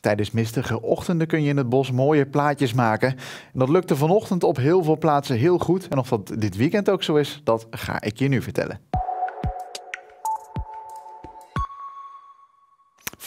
Tijdens mistige ochtenden kun je in het bos mooie plaatjes maken. En dat lukte vanochtend op heel veel plaatsen heel goed. En of dat dit weekend ook zo is, dat ga ik je nu vertellen.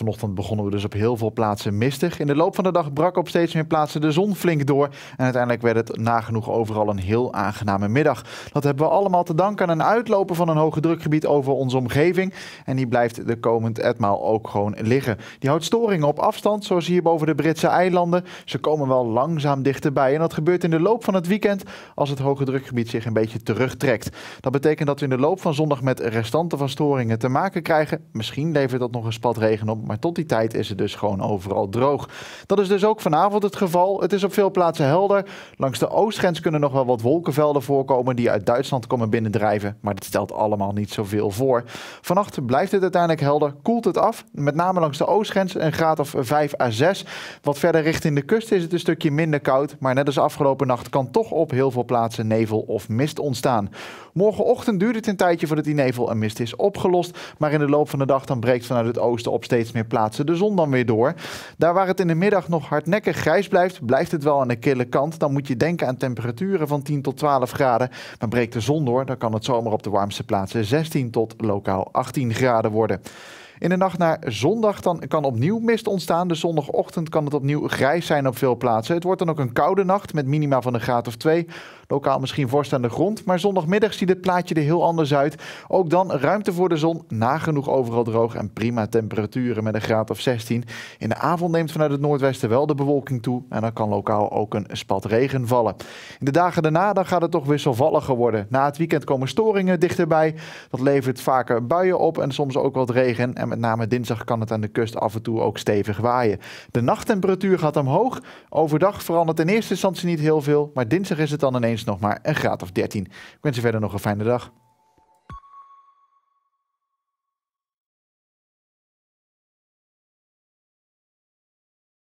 Vanochtend begonnen we dus op heel veel plaatsen mistig. In de loop van de dag brak op steeds meer plaatsen de zon flink door. En uiteindelijk werd het nagenoeg overal een heel aangename middag. Dat hebben we allemaal te danken aan een uitlopen van een hoge drukgebied over onze omgeving. En die blijft de komend etmaal ook gewoon liggen. Die houdt storingen op afstand, zoals hier boven de Britse eilanden. Ze komen wel langzaam dichterbij. En dat gebeurt in de loop van het weekend als het hoge drukgebied zich een beetje terugtrekt. Dat betekent dat we in de loop van zondag met restanten van storingen te maken krijgen. Misschien levert dat nog een spat regen op. Maar tot die tijd is het dus gewoon overal droog. Dat is dus ook vanavond het geval. Het is op veel plaatsen helder. Langs de oostgrens kunnen nog wel wat wolkenvelden voorkomen die uit Duitsland komen binnendrijven. Maar dat stelt allemaal niet zoveel voor. Vannacht blijft het uiteindelijk helder. Koelt het af, met name langs de oostgrens, een graad of 5 à 6. Wat verder richting de kust is het een stukje minder koud. Maar net als afgelopen nacht kan toch op heel veel plaatsen nevel of mist ontstaan. Morgenochtend duurt het een tijdje voordat die nevel en mist is opgelost. Maar in de loop van de dag dan breekt vanuit het oosten op steeds meer plaatsen de zon dan weer door. Daar waar het in de middag nog hardnekkig grijs blijft, blijft het wel aan de kille kant. Dan moet je denken aan temperaturen van 10 tot 12 graden. Maar breekt de zon door, dan kan het zomer op de warmste plaatsen 16 tot lokaal 18 graden worden. In de nacht naar zondag dan kan opnieuw mist ontstaan. Dus zondagochtend kan het opnieuw grijs zijn op veel plaatsen. Het wordt dan ook een koude nacht met minima van een graad of twee. Lokaal misschien vorst aan de grond. Maar zondagmiddag ziet het plaatje er heel anders uit. Ook dan ruimte voor de zon. Nagenoeg overal droog en prima temperaturen met een graad of 16. In de avond neemt vanuit het noordwesten wel de bewolking toe. En dan kan lokaal ook een spat regen vallen. In de dagen daarna dan gaat het toch wisselvalliger worden. Na het weekend komen storingen dichterbij. Dat levert vaker buien op en soms ook wat regen. En met name dinsdag kan het aan de kust af en toe ook stevig waaien. De nachttemperatuur gaat omhoog. Overdag verandert in eerste instantie niet heel veel. Maar dinsdag is het dan ineens nog maar een graad of 13. Ik wens je verder nog een fijne dag.